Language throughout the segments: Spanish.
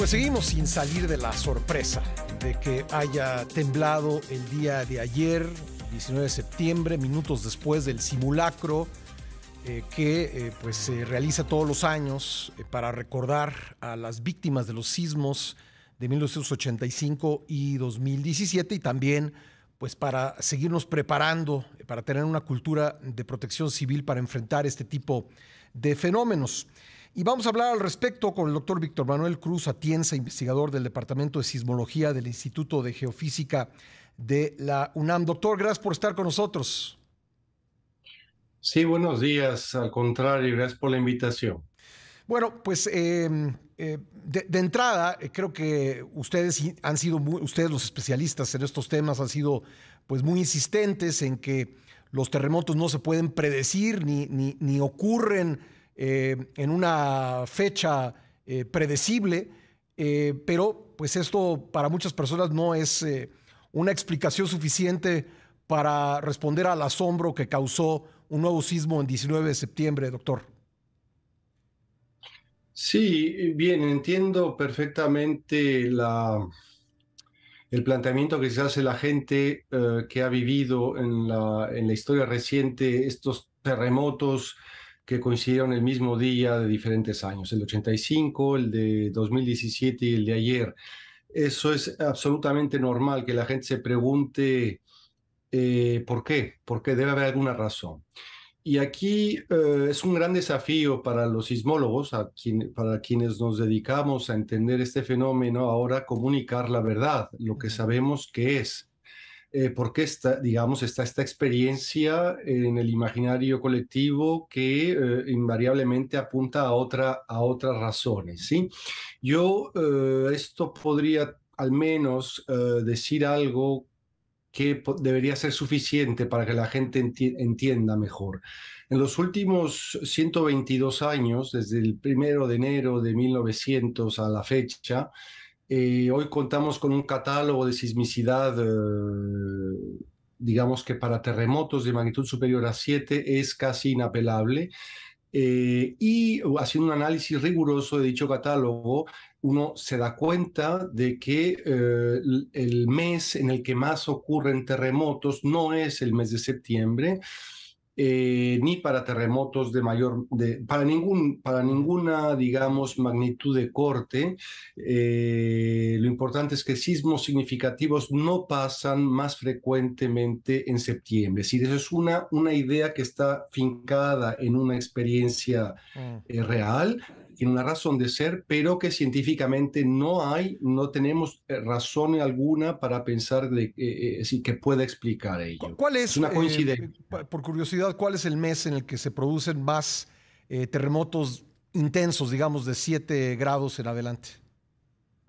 Pues seguimos sin salir de la sorpresa de que haya temblado el día de ayer, 19 de septiembre, minutos después del simulacro eh, que eh, pues se realiza todos los años eh, para recordar a las víctimas de los sismos de 1985 y 2017 y también pues para seguirnos preparando, para tener una cultura de protección civil para enfrentar este tipo de fenómenos. Y vamos a hablar al respecto con el doctor Víctor Manuel Cruz Atienza, investigador del Departamento de Sismología del Instituto de Geofísica de la UNAM. Doctor, gracias por estar con nosotros. Sí, buenos días. Al contrario, gracias por la invitación. Bueno, pues eh, eh, de, entrada, eh, creo que ustedes han sido, muy, ustedes los especialistas en estos temas han sido pues muy insistentes en que los terremotos no se pueden predecir ni, ni ocurren eh, en una fecha eh, predecible, eh, pero pues esto para muchas personas no es una explicación suficiente para responder al asombro que causó un nuevo sismo en 19 de septiembre, doctor. Sí, bien, entiendo perfectamente la, el planteamiento que se hace la gente que ha vivido en la historia reciente estos terremotos que coincidieron el mismo día de diferentes años, el 85, el de 2017 y el de ayer. Eso es absolutamente normal que la gente se pregunte eh, por qué, porque debe haber alguna razón. Y aquí eh, es un gran desafío para los sismólogos, para quienes nos dedicamos a entender este fenómeno, ahora comunicar la verdad, lo que sabemos que es eh, porque está, digamos, está esta experiencia en el imaginario colectivo que eh, invariablemente apunta a, otra, a otras razones. ¿sí? Yo eh, esto podría al menos eh, decir algo que debería ser suficiente para que la gente entienda mejor. En los últimos 122 años, desde el primero de enero de 1900 a la fecha, hoy contamos con un catálogo de sismicidad, eh, digamos que para terremotos de magnitud superior a 7 es casi inapelable. Eh, y haciendo un análisis riguroso de dicho catálogo, uno se da cuenta de que eh, el mes en el que más ocurren terremotos no es el mes de septiembre, eh, ni para terremotos de mayor, para, ningún, para ninguna, digamos, magnitud de corte. Eh, lo importante es que sismos significativos no pasan más frecuentemente en septiembre. Es decir, eso es una, una idea que está fincada en una experiencia mm. eh, real tiene una razón de ser, pero que científicamente no hay, no tenemos eh, razón alguna para pensar de, eh, eh, que pueda explicar ello. ¿Cuál es, una coincidencia? por curiosidad, ¿cuál es el mes en el que se producen más terremotos intensos, digamos, de 7 grados en adelante?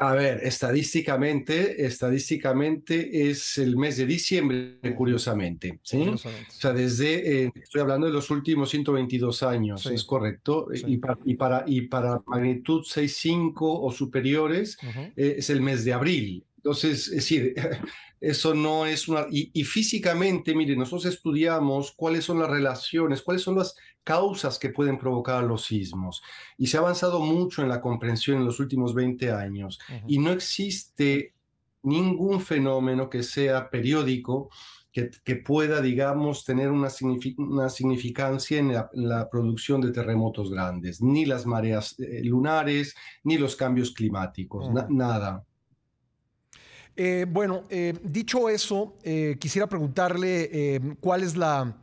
A ver, estadísticamente, estadísticamente es el mes de diciembre, curiosamente. O sea, desde, eh, estoy hablando de los últimos 122 años, es correcto. Eh, y, para, y, para, y para magnitud 6.5 o superiores, eh, es el mes de abril. Entonces, es decir, eso no es una... Y, físicamente, mire, nosotros estudiamos cuáles son las relaciones, cuáles son las causas que pueden provocar los sismos. Y se ha avanzado mucho en la comprensión en los últimos 20 años. Y no existe ningún fenómeno que sea periódico que, pueda, digamos, tener una, significancia en la, producción de terremotos grandes, ni las mareas eh, lunares, ni los cambios climáticos, nada. Eh, bueno, eh, dicho eso, eh, quisiera preguntarle cuál es la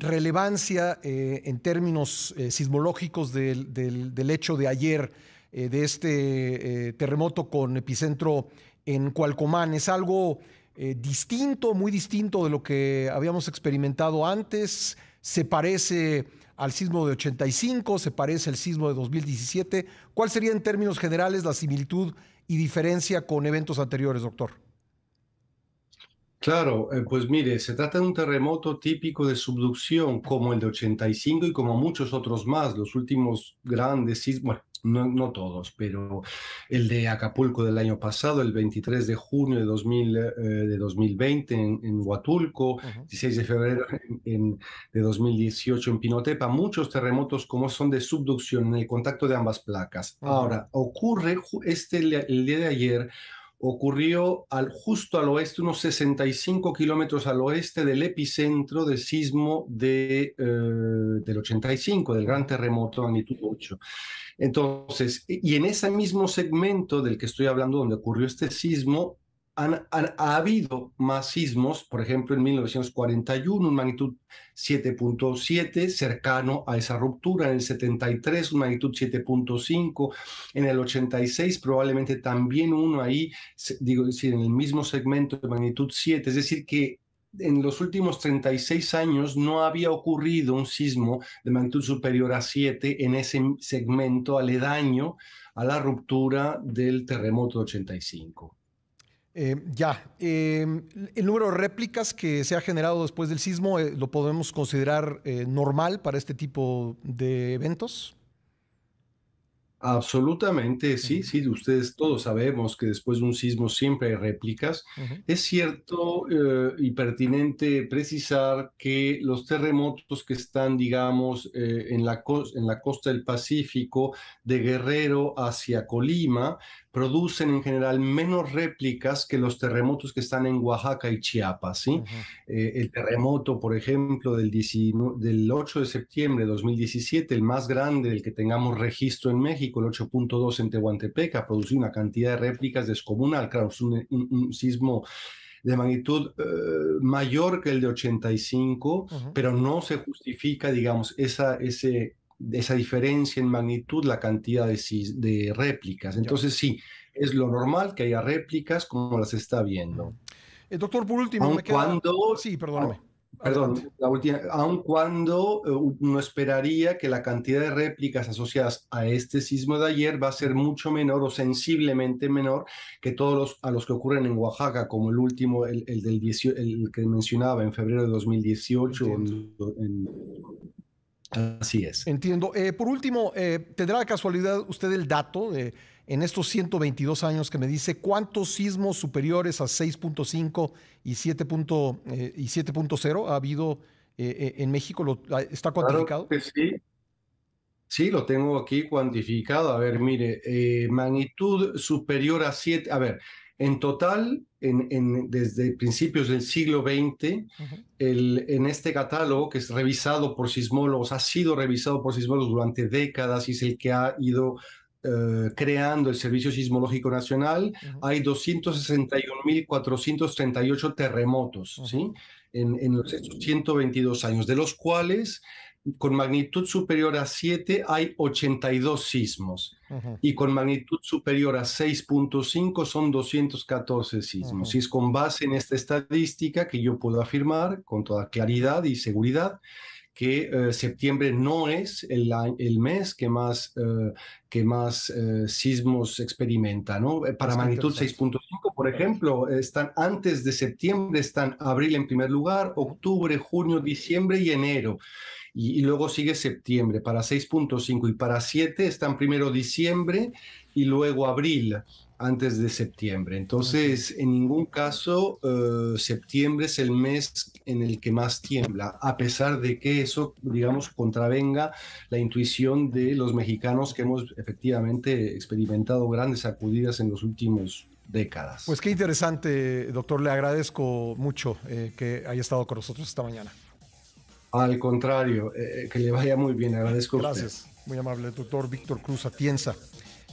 relevancia en términos sismológicos del, hecho de ayer, de este terremoto con epicentro en Cualcomán. ¿Es algo distinto, muy distinto de lo que habíamos experimentado antes? ¿Se parece al sismo de 85? ¿Se parece al sismo de 2017? ¿Cuál sería en términos generales la similitud? y diferencia con eventos anteriores, doctor? Claro, eh, pues mire, se trata de un terremoto típico de subducción como el de 85 y como muchos otros más, los últimos grandes sismos, no, todos, pero el de Acapulco del año pasado, el 23 de junio de, 2000, eh, de 2020 en, Huatulco, el 16 de febrero de 2018 en Pinotepa, muchos terremotos como son de subducción en el contacto de ambas placas. Ahora, ocurre este, el día de ayer, ocurrió al, justo al oeste, unos 65 kilómetros al oeste del epicentro del sismo de, eh, del 85, del gran terremoto magnitud 8. Entonces, y en ese mismo segmento del que estoy hablando, donde ocurrió este sismo, han, ha habido más sismos, por ejemplo, en 1941, un magnitud 7.7, cercano a esa ruptura, en el 73, un magnitud 7.5, en el 86 probablemente también uno ahí, digo, decir, en el mismo segmento de magnitud 7, es decir, que en los últimos 36 años no había ocurrido un sismo de magnitud superior a 7 en ese segmento aledaño a la ruptura del terremoto de 85. Eh, ya, em, el número de réplicas que se ha generado después del sismo eh, lo podemos considerar eh, normal para este tipo de eventos. Absolutamente, sí, sí, ustedes todos sabemos que después de un sismo siempre hay réplicas. Es cierto y pertinente precisar que los terremotos que están, digamos, en, la en la costa del Pacífico, de Guerrero hacia Colima, producen en general menos réplicas que los terremotos que están en Oaxaca y Chiapas. ¿sí? Eh, el terremoto, por ejemplo, del, 8 de septiembre de 2017, el más grande del que tengamos registro en México, el 8.2 en Tehuantepec, ha producido una cantidad de réplicas descomunal, claro, un, sismo de magnitud eh, mayor que el de 85, pero no se justifica, digamos, esa, ese, esa diferencia en magnitud la cantidad de, de réplicas. Entonces sí, es lo normal que haya réplicas como las está viendo. Eh, doctor, por último, cuando... Sí, perdóname. perdón, la aun cuando eh, uno esperaría que la cantidad de réplicas asociadas a este sismo de ayer va a ser mucho menor o sensiblemente menor que todos los a los que ocurren en Oaxaca, como el último, el, del el que mencionaba en febrero de 2018, en Así es. Entiendo. Eh, por último, eh, ¿tendrá casualidad usted el dato de en estos 122 años que me dice cuántos sismos superiores a 6.5 y 7.0 eh, ha habido en México? Ah, ¿Está cuantificado? sí. Sí, lo tengo aquí cuantificado. A ver, mire, magnitud superior a 7. A ver, en total, desde principios del siglo XX, en este catálogo, que es revisado por sismólogos, ha sido revisado por sismólogos durante décadas y es el que ha ido eh, creando el Servicio Sismológico Nacional, hay 261.438 terremotos, ¿sí? En, en, los 122 años, de los cuales con magnitud superior a 7 hay 82 sismos y con magnitud superior a 6.5 son 214 sismos. Y es con base en esta estadística que yo puedo afirmar con toda claridad y seguridad que eh, septiembre no es el, mes que más, eh, que más eh, sismos experimenta. ¿no? Para magnitud 6.5, por ejemplo, están antes de septiembre, están abril en primer lugar, octubre, junio, diciembre y enero y, luego sigue septiembre para 6.5 y para 7 están primero diciembre y luego abril antes de septiembre. Entonces, en ningún caso, eh, septiembre es el mes en el que más tiembla, a pesar de que eso, digamos, contravenga la intuición de los mexicanos que hemos efectivamente experimentado grandes sacudidas en los últimos décadas. Pues qué interesante, doctor. Le agradezco mucho eh, que haya estado con nosotros esta mañana. Al contrario, eh, eh, que le vaya muy bien, agradezco. Gracias, muy amable, doctor Víctor Cruz Atienza,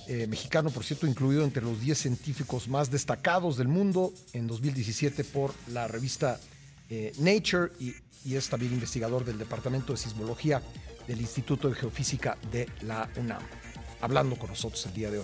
eh, mexicano, por cierto, incluido entre los 10 científicos más destacados del mundo en 2017 por la revista Nature y, es también investigador del Departamento de Sismología del Instituto de Geofísica de la UNAM, hablando con nosotros el día de hoy.